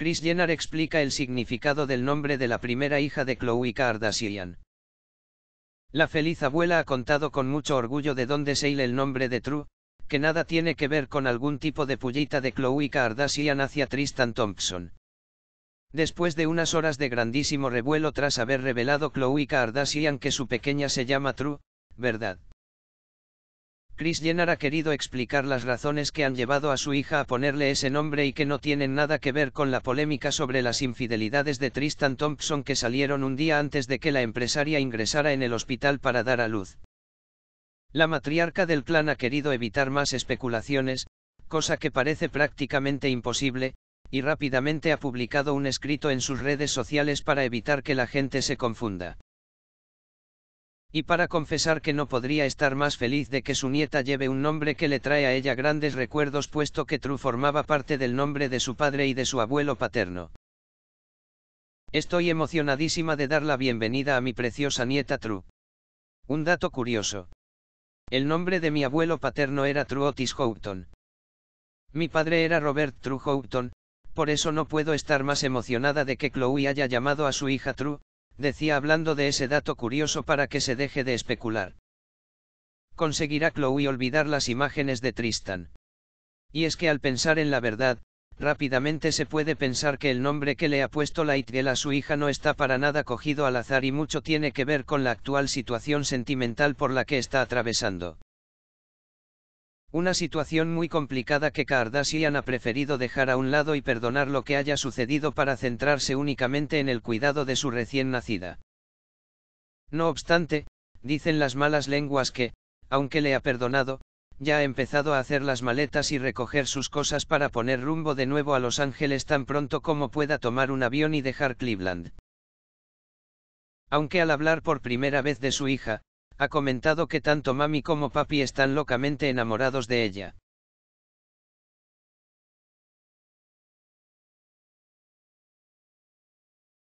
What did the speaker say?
Chris Jenner explica el significado del nombre de la primera hija de Chloe Kardashian. La feliz abuela ha contado con mucho orgullo de dónde se el nombre de True, que nada tiene que ver con algún tipo de pullita de Chloe Kardashian hacia Tristan Thompson. Después de unas horas de grandísimo revuelo tras haber revelado Chloe Kardashian que su pequeña se llama True, ¿verdad? Chris Jenner ha querido explicar las razones que han llevado a su hija a ponerle ese nombre y que no tienen nada que ver con la polémica sobre las infidelidades de Tristan Thompson que salieron un día antes de que la empresaria ingresara en el hospital para dar a luz. La matriarca del clan ha querido evitar más especulaciones, cosa que parece prácticamente imposible, y rápidamente ha publicado un escrito en sus redes sociales para evitar que la gente se confunda y para confesar que no podría estar más feliz de que su nieta lleve un nombre que le trae a ella grandes recuerdos puesto que True formaba parte del nombre de su padre y de su abuelo paterno. Estoy emocionadísima de dar la bienvenida a mi preciosa nieta True. Un dato curioso. El nombre de mi abuelo paterno era True Otis Houghton. Mi padre era Robert True Houghton, por eso no puedo estar más emocionada de que Chloe haya llamado a su hija True, decía hablando de ese dato curioso para que se deje de especular. Conseguirá Chloe olvidar las imágenes de Tristan. Y es que al pensar en la verdad, rápidamente se puede pensar que el nombre que le ha puesto Lightgel a su hija no está para nada cogido al azar y mucho tiene que ver con la actual situación sentimental por la que está atravesando. Una situación muy complicada que Kardashian ha preferido dejar a un lado y perdonar lo que haya sucedido para centrarse únicamente en el cuidado de su recién nacida. No obstante, dicen las malas lenguas que, aunque le ha perdonado, ya ha empezado a hacer las maletas y recoger sus cosas para poner rumbo de nuevo a Los Ángeles tan pronto como pueda tomar un avión y dejar Cleveland. Aunque al hablar por primera vez de su hija, ha comentado que tanto mami como papi están locamente enamorados de ella.